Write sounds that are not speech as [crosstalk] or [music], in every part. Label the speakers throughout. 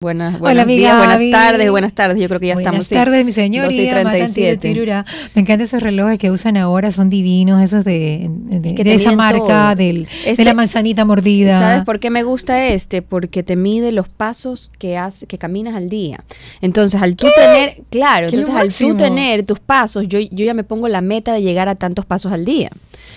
Speaker 1: Buenas, buenas tardes, buenas tardes. Yo creo que ya estamos. Buenas tardes, mi señor Me encantan esos relojes que usan ahora, son divinos, esos de, esa marca, del, de este la manzanita mordida. ¿Sabes
Speaker 2: por qué me gusta este? Porque te mide los pasos que, hace, que caminas al día. Entonces, al tú ¡Ah! tener, claro, entonces al tú tener tus pasos, yo, yo ya me pongo la meta de llegar a tantos pasos al día.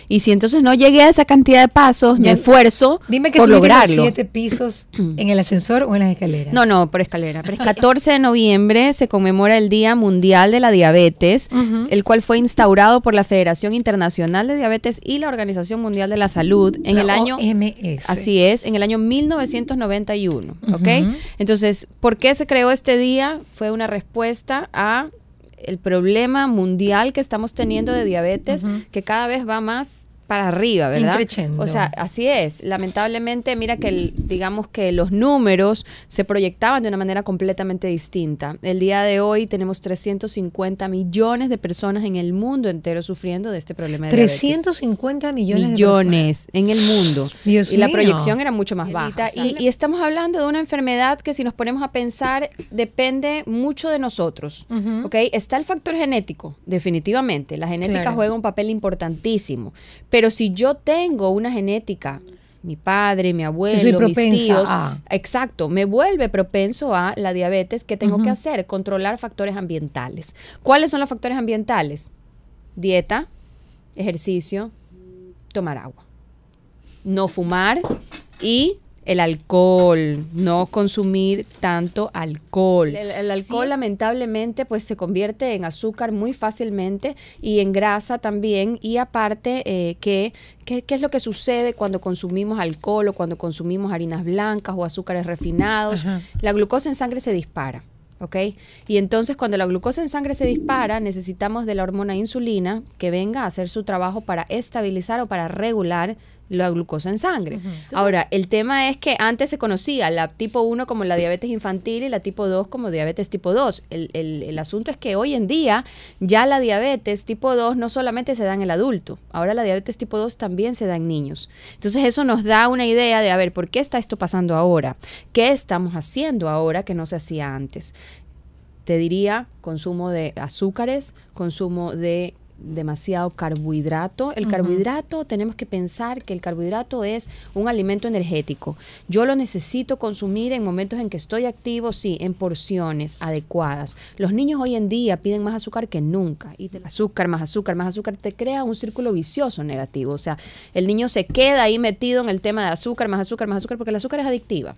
Speaker 2: Y si entonces no llegué a esa cantidad de pasos, de me esfuerzo dime que por lograrlo. siete pisos [clears throat] en el ascensor
Speaker 1: o en las escaleras.
Speaker 2: No, no no, por escalera. Pero 14 de noviembre se conmemora el Día Mundial de la Diabetes, el cual fue instaurado por la Federación Internacional de Diabetes y la Organización Mundial de la Salud en el año OMS. Así es, en el año 1991, ¿ok? Entonces, ¿por qué se creó este día? Fue una respuesta a el problema mundial que estamos teniendo de diabetes, que cada vez va más para arriba, ¿verdad? O sea, así es. Lamentablemente, mira que digamos que los números se proyectaban de una manera completamente distinta. El día de hoy tenemos 350 millones de personas en el mundo entero sufriendo de este problema de
Speaker 1: 350 millones millones en el mundo. [gasps] y la proyección era
Speaker 2: mucho más baja. Y, estamos hablando de una enfermedad que si nos ponemos a pensar depende mucho de nosotros. Ok. Está el factor genético, definitivamente. La genética juega un papel importantísimo. Pero pero si yo tengo una genética, mi padre, mi abuelo, mis tíos, exacto, me vuelve propenso a la diabetes, ¿qué tengo que hacer? Controlar factores ambientales. ¿Cuáles son los factores ambientales? Dieta, ejercicio, tomar agua, no fumar y el alcohol, no consumir tanto alcohol. El, alcohol lamentablemente pues se convierte en azúcar muy fácilmente y en grasa también y aparte eh, que ¿Qué, es lo que sucede cuando consumimos alcohol o cuando consumimos harinas blancas o azúcares refinados? La glucosa en sangre se dispara. ¿ok? Y entonces cuando la glucosa en sangre se dispara, necesitamos de la hormona insulina que venga a hacer su trabajo para estabilizar o para regular la glucosa en sangre. Ahora, el tema es que antes se conocía la tipo 1 como la diabetes infantil y la tipo 2 como diabetes tipo 2. El, el asunto es que hoy en día ya la diabetes tipo 2 no solamente se da en el adulto, ahora la diabetes tipo 2 también se da en niños. Entonces eso nos da una idea de, a ver, ¿por qué está esto pasando ahora? ¿Qué estamos haciendo ahora que no se hacía antes? Te diría consumo de azúcares, consumo de demasiado carbohidrato. El carbohidrato, tenemos que pensar que el carbohidrato es un alimento energético. Yo lo necesito consumir en momentos en que estoy activo, sí, en porciones adecuadas. Los niños hoy en día piden más azúcar que nunca. Y azúcar, más azúcar, más azúcar, te crea un círculo vicioso negativo. O sea, el niño se queda ahí metido en el tema de azúcar, más azúcar, más azúcar, porque el azúcar es adictiva.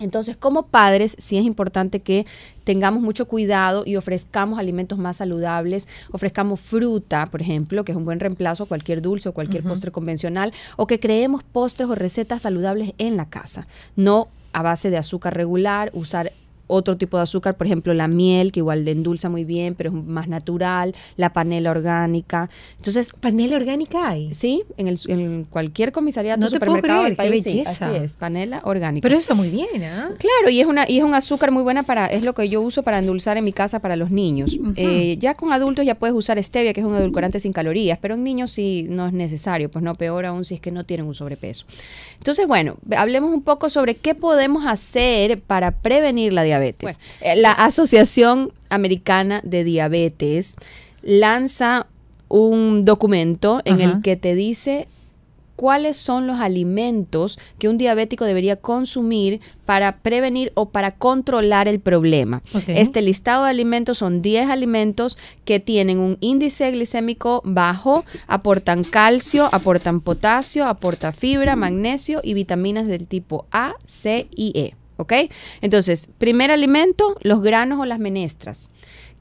Speaker 2: Entonces, como padres, sí es importante que tengamos mucho cuidado y ofrezcamos alimentos más saludables, ofrezcamos fruta, por ejemplo, que es un buen reemplazo a cualquier dulce o cualquier postre convencional, o que creemos postres o recetas saludables en la casa, no a base de azúcar regular, usar otro tipo de azúcar, por ejemplo la miel, que igual endulza muy bien, pero es más natural, la panela orgánica. Entonces, ¿panela orgánica hay? Sí, en, el, en cualquier comisaría no supermercado puedo creer, qué belleza. así es, panela orgánica. Pero eso está muy bien, ¿ah? Claro, y es una y un azúcar muy buena para es lo que yo uso para endulzar en mi casa para los niños. Eh, ya con adultos ya puedes usar stevia, que es un edulcorante sin calorías, pero en niños sí no es necesario, pues no peor aún si es que no tienen un sobrepeso. Entonces, bueno, hablemos un poco sobre qué podemos hacer para prevenir la diabetes eh, la Asociación Americana de Diabetes lanza un documento en el que te dice cuáles son los alimentos que un diabético debería consumir para prevenir o para controlar el problema. Este listado de alimentos son 10 alimentos que tienen un índice glicémico bajo, aportan calcio, aportan potasio, aporta fibra, magnesio y vitaminas del tipo A, C y E. ¿Ok? Entonces, primer alimento, los granos o las menestras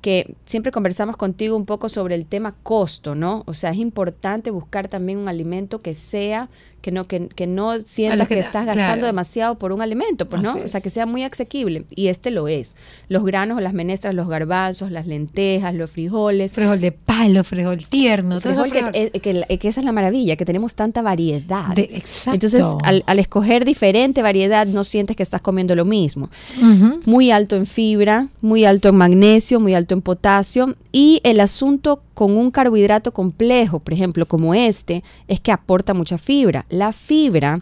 Speaker 2: que siempre conversamos contigo un poco sobre el tema costo, ¿no? O sea, es importante buscar también un alimento que sea que no, que, que no sientas que, estás gastando demasiado por un alimento, pues no, o sea, que sea muy asequible. Y este lo es. Los granos, las menestras, los garbanzos, las lentejas, los frijoles.
Speaker 1: Frijol de palo,
Speaker 2: frijol tierno, frijol eh, Que, esa es la maravilla, que tenemos tanta variedad. exacto. Entonces, al, escoger diferente variedad, no sientes que estás comiendo lo mismo. Muy alto en fibra, muy alto en magnesio, muy alto en potasio. Y el asunto con un carbohidrato complejo, por ejemplo, como este, es que aporta mucha fibra. La fibra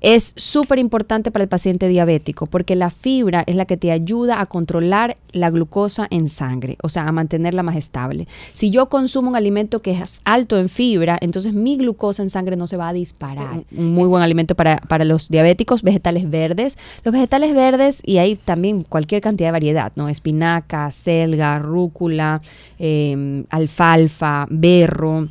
Speaker 2: es súper importante para el paciente diabético porque la fibra es la que te ayuda a controlar la glucosa en sangre, o sea, a mantenerla más estable. Si yo consumo un alimento que es alto en fibra, entonces mi glucosa en sangre no se va a disparar. muy buen alimento para, para los diabéticos, vegetales verdes. Los vegetales verdes, y hay también cualquier cantidad de variedad, ¿no? Espinaca, selga, rúcula, em, alfalfa, berro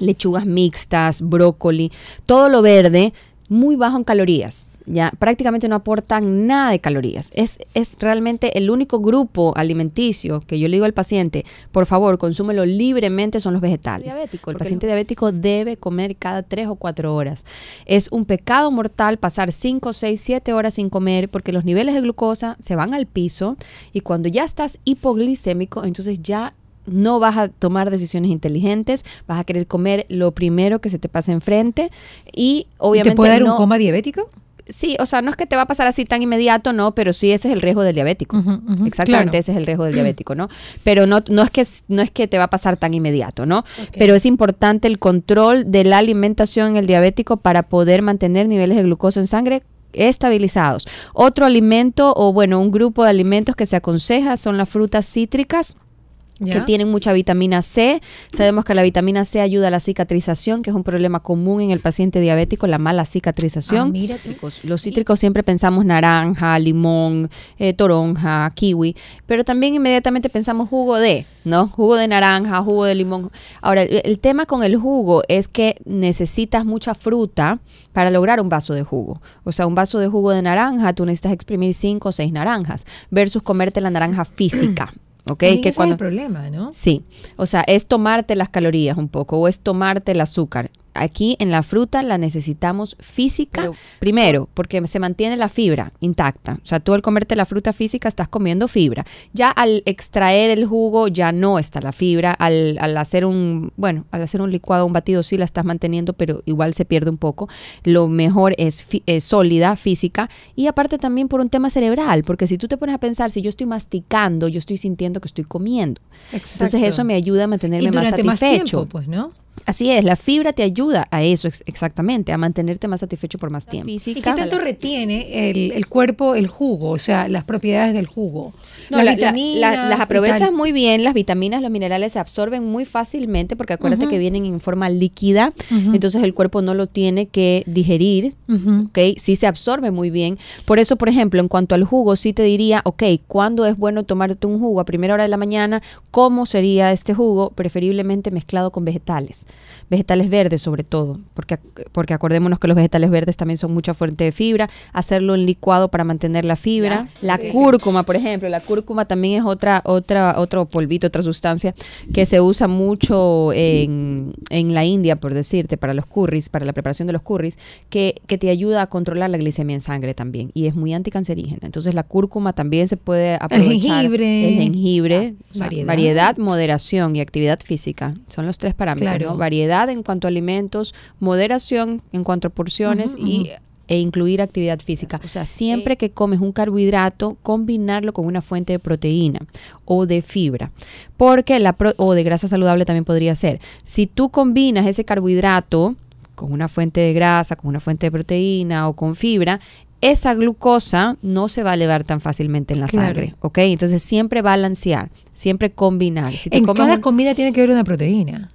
Speaker 2: lechugas mixtas, brócoli, todo lo verde muy bajo en calorías, ya prácticamente no aportan nada de calorías. Es, es realmente el único grupo alimenticio que yo le digo al paciente, por favor, consúmelo libremente, son los vegetales. Diabético, el paciente diabético debe comer cada 3 o 4 horas. Es un pecado mortal pasar 5, 6, 7 horas sin comer porque los niveles de glucosa se van al piso y cuando ya estás hipoglicémico, entonces ya no vas a tomar decisiones inteligentes, vas a querer comer lo primero que se te pase enfrente y obviamente... ¿Te puede dar un coma diabético? Sí, o sea, no es que te va a pasar así tan inmediato, no, pero sí ese es el riesgo del diabético. Exactamente, ese es el riesgo del diabético, ¿no? Pero no, no, es, que, no es que te va a pasar tan inmediato, ¿no? Pero es importante el control de la alimentación en el diabético para poder mantener niveles de glucosa en sangre estabilizados. Otro alimento o bueno, un grupo de alimentos que se aconseja son las frutas cítricas que tienen mucha vitamina C. Sabemos que la vitamina C ayuda a la cicatrización, que es un problema común en el paciente diabético, la mala cicatrización. Ah, los cítricos siempre pensamos naranja, limón, eh, toronja, kiwi, pero también inmediatamente pensamos jugo de, ¿no? Jugo de naranja, jugo de limón. Ahora, e, el tema con el jugo es que necesitas mucha fruta para lograr un vaso de jugo. O sea, un vaso de jugo de naranja, tú necesitas exprimir cinco o seis naranjas versus comerte la naranja física. [clears throat] ¿ok? que cuando, es
Speaker 1: problema, ¿no? Sí,
Speaker 2: o sea, es tomarte las calorías un poco o es tomarte el azúcar. Aquí en la fruta la necesitamos física primero, porque se mantiene la fibra intacta. O sea, tú al comerte la fruta física estás comiendo fibra. Ya al extraer el jugo ya no está la fibra. Al, hacer un, bueno, al hacer un licuado, un batido sí la estás manteniendo, pero igual se pierde un poco. Lo mejor es, sólida, física, y aparte también por un tema cerebral, porque si tú te pones a pensar, si yo estoy masticando, yo estoy sintiendo que estoy comiendo.
Speaker 1: Entonces eso me
Speaker 2: ayuda a mantenerme más satisfecho. pues, ¿no? Así es, la fibra te ayuda a eso exactamente, a mantenerte más satisfecho por más tiempo. ¿Y qué tanto
Speaker 1: retiene el, cuerpo el jugo? O sea, las propiedades del jugo. las, las aprovechas muy
Speaker 2: bien, las vitaminas, los minerales se absorben muy fácilmente porque acuérdate que vienen en forma líquida, entonces el cuerpo no lo tiene que digerir, okay, Sí se absorbe muy bien. Por eso, por ejemplo, en cuanto al jugo, sí te diría, ok, ¿cuándo es bueno tomarte un jugo? A primera hora de la mañana, ¿cómo sería este jugo? Preferiblemente mezclado con vegetales vegetales verdes sobre todo, porque, porque acordémonos que los vegetales verdes también son mucha fuente de fibra, hacerlo en licuado para mantener la fibra, la cúrcuma, por ejemplo, la cúrcuma también es otra, otra, otro polvito, otra sustancia que se usa mucho en, la India, por decirte, para los curries, para la preparación de los curries, que, te ayuda a controlar la glicemia en sangre también, y es muy anticancerígena. Entonces la cúrcuma también se puede aprovechar. El jengibre. variedad. moderación y actividad física. Son los tres parámetros, variedad en cuanto a alimentos, moderación en cuanto a porciones y e incluir actividad física. O sea, siempre eh, que comes un carbohidrato, combinarlo con una fuente de proteína o de fibra, porque la o de grasa saludable también podría ser. Si tú combinas ese carbohidrato con una fuente de grasa, con una fuente de proteína o con fibra, esa glucosa no se va a elevar tan fácilmente en la sangre, ¿ok? Entonces siempre balancear, siempre combinar. Si en cada
Speaker 1: comida tiene que haber una proteína.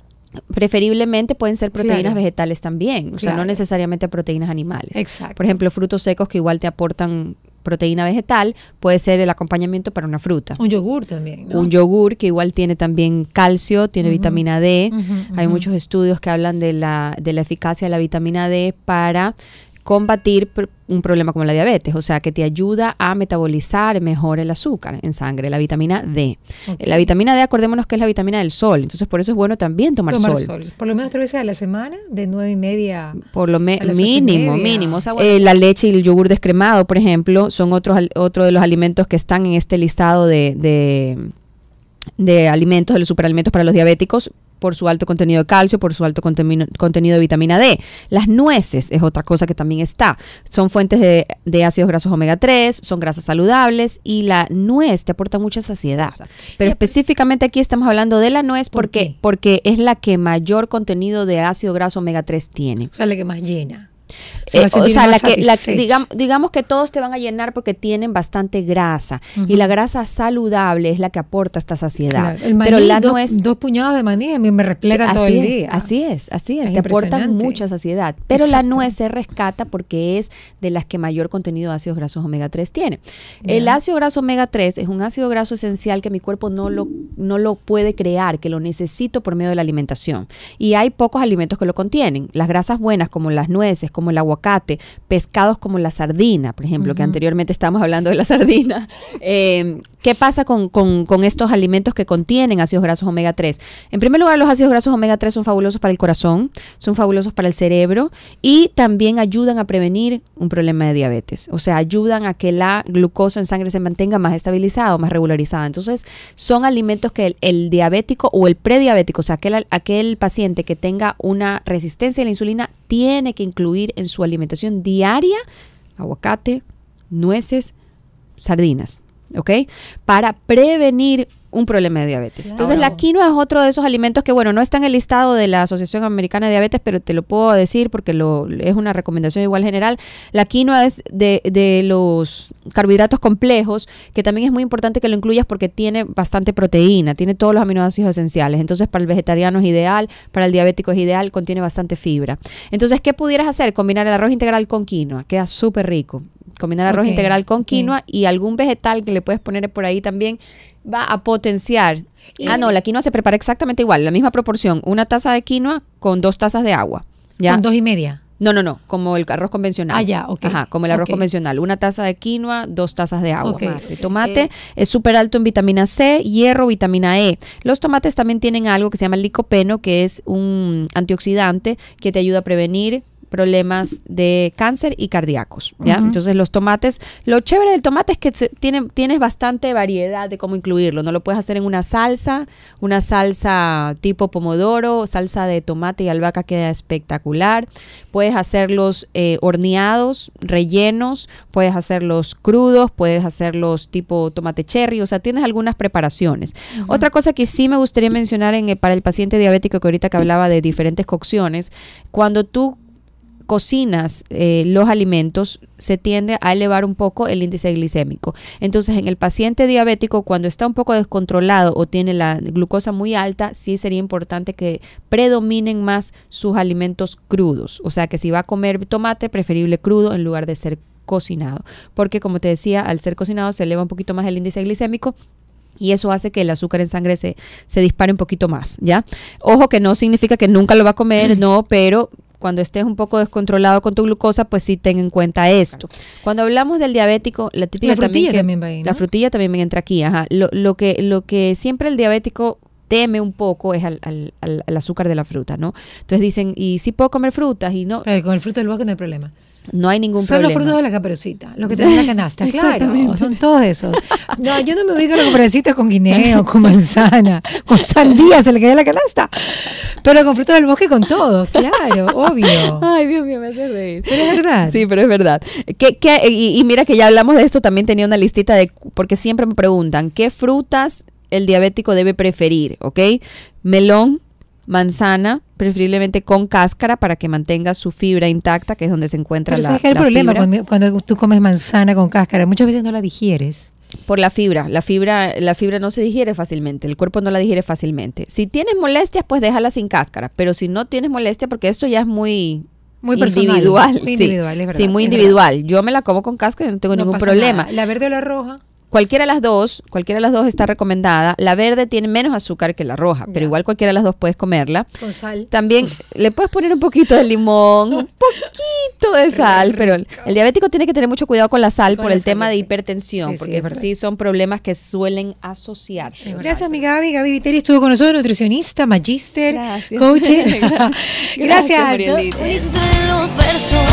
Speaker 1: Preferiblemente pueden ser proteínas
Speaker 2: vegetales también, o sea, no necesariamente proteínas animales. Exacto. Por ejemplo, frutos secos que igual te aportan proteína vegetal, puede ser el acompañamiento para una fruta. Un
Speaker 1: yogur también. ¿no? Un
Speaker 2: yogur que igual tiene también calcio, tiene vitamina D. Hay muchos estudios que hablan de la, de la eficacia de la vitamina D para combatir un problema como la diabetes, o sea, que te ayuda a metabolizar mejor el azúcar en sangre, la vitamina D. La vitamina D, acordémonos que es la vitamina del sol, entonces por eso es bueno también tomar, tomar sol.
Speaker 1: Por lo menos tres veces a la semana, de nueve y media.
Speaker 2: Por lo menos mínimo, mínimo. Eh, la leche y el yogur descremado, por ejemplo, son otros otro de los alimentos que están en este listado de, de de alimentos, de los superalimentos para los diabéticos, por su alto contenido de calcio, por su alto contenido, de vitamina D. Las nueces es otra cosa que también está. Son fuentes de, ácidos grasos omega 3, son grasas saludables y la nuez te aporta mucha saciedad. Pero específicamente aquí estamos hablando de la nuez porque, qué? porque es la que mayor contenido de ácido graso omega 3 tiene. O sea, la que más llena. Eh, o sea, digamos, que todos te van a llenar porque tienen bastante grasa y la grasa saludable es la que aporta esta saciedad. El maní, Pero la no es
Speaker 1: dos puñados de maní me repleta así todo el es, día. Así es, así es, te aportan mucha saciedad. Pero la
Speaker 2: nuez se rescata porque es de las que mayor contenido de ácidos grasos omega 3 tiene. El ácido graso omega 3 es un ácido graso esencial que mi cuerpo no lo, no lo puede crear, que lo necesito por medio de la alimentación. Y hay pocos alimentos que lo contienen. Las grasas buenas como las nueces, como como el aguacate, pescados como la sardina, por ejemplo, que anteriormente estábamos hablando de la [laughs] sardina. Eh, ¿Qué pasa con, estos alimentos que contienen ácidos grasos omega 3? En primer lugar, los ácidos grasos omega 3 son fabulosos para el corazón, son fabulosos para el cerebro y también ayudan a prevenir un problema de diabetes. O sea, ayudan a que la glucosa en sangre se mantenga más estabilizada o más regularizada. Entonces, son alimentos que el, diabético o el prediabético, o sea, aquel paciente que tenga una resistencia a la insulina, tiene que incluir en su alimentación diaria aguacate, nueces, sardinas, ¿ok? Para prevenir un problema de diabetes. Entonces la quinoa es otro de esos alimentos que, bueno, no está en el listado de la Asociación Americana de Diabetes, pero te lo puedo decir porque lo, es una recomendación igual general. La quinoa es de, los carbohidratos complejos, que también es muy importante que lo incluyas porque tiene bastante proteína, tiene todos los aminoácidos esenciales. Entonces para el vegetariano es ideal, para el diabético es ideal, contiene bastante fibra. Entonces, ¿qué pudieras hacer? Combinar el arroz integral con quinoa, queda súper rico combinar arroz integral con quinoa y algún vegetal que le puedes poner por ahí también va a potenciar. ah, no, la quinoa se prepara exactamente igual, la misma proporción. Una taza de quinoa con dos tazas de agua. ¿ya? Con dos y media. No, no, no, como el arroz convencional. Ah, ya, ok. Ajá, como el arroz convencional. Una taza de quinoa, dos tazas de agua. Ok. Tomate, tomate eh. es súper alto en vitamina C, hierro, vitamina E. Los tomates también tienen algo que se llama licopeno, que es un antioxidante que te ayuda a prevenir problemas de cáncer y cardíacos. ¿ya? Entonces los tomates, lo chévere del tomate es que tienes bastante variedad de cómo incluirlo. No lo puedes hacer en una salsa, una salsa tipo pomodoro, salsa de tomate y albahaca queda espectacular. Puedes hacerlos eh, horneados, rellenos, puedes hacerlos crudos, puedes hacerlos tipo tomate cherry, o sea, tienes algunas preparaciones. Otra cosa que sí me gustaría mencionar en, eh, para el paciente diabético que ahorita que hablaba de diferentes cocciones, cuando tú cocinas eh, los alimentos, se tiende a elevar un poco el índice glicémico. Entonces, en el paciente diabético, cuando está un poco descontrolado o tiene la glucosa muy alta, sí sería importante que predominen más sus alimentos crudos. O sea, que si va a comer tomate, preferible crudo en lugar de ser cocinado. Porque, como te decía, al ser cocinado se eleva un poquito más el índice glicémico y eso hace que el azúcar en sangre se, se, dispare un poquito más, ¿ya? Ojo que no significa que nunca lo va a comer, mm. no, pero cuando estés un poco descontrolado con tu glucosa, pues sí ten en cuenta esto. Cuando hablamos del diabético, la frutilla también, va la frutilla también entra aquí, ajá. Lo, lo que lo que siempre el diabético teme un poco es al, al, al, azúcar de la fruta, ¿no? Entonces dicen, y si sí puedo comer frutas y no. Pero con el fruto del
Speaker 1: bosque no hay problema. No hay ningún problema. Son los frutos de la caperucita, los que tienen la canasta, [laughs] claro. Son todos esos. No, yo no me con los caperucita con guineo, con [laughs] manzana, con sandía, se le cae la canasta. Pero con frutos del bosque con todo, claro, obvio. Ay, Dios mío, me hace reír. Pero es verdad.
Speaker 2: Sí, pero es verdad. ¿Qué, qué, y, mira que ya hablamos de esto, también tenía una listita de, porque siempre me preguntan, ¿qué frutas el diabético debe preferir, ¿ok? Melón, manzana, preferiblemente con cáscara para que mantenga su fibra intacta, que es donde se encuentra Pero la, ¿sabes es el problema
Speaker 1: cuando tú comes manzana con cáscara? Muchas veces no la digieres.
Speaker 2: Por la fibra, la fibra, la fibra no se digiere fácilmente, el cuerpo no la digiere fácilmente. Si tienes molestias, pues déjala sin cáscara, pero si no tienes molestia, porque esto ya es muy muy individual, individual, sí, muy individual. Yo me la como con cáscara y no tengo ningún problema. La
Speaker 1: verde o la roja.
Speaker 2: Cualquiera de las dos, cualquiera de las dos está recomendada. La verde tiene menos azúcar que la roja, pero igual cualquiera de las dos puedes comerla.
Speaker 1: Con sal. También
Speaker 2: le puedes poner un poquito de limón, un [laughs] poquito de sal, pero el, diabético tiene que tener mucho cuidado con la sal por el tema de hipertensión, porque sí, son problemas que suelen asociarse.
Speaker 1: Gracias, mi Gaby. Gaby Viteri estuvo con nosotros, nutricionista, magíster, coach. [laughs] [laughs] Gracias. Gracias. Gracias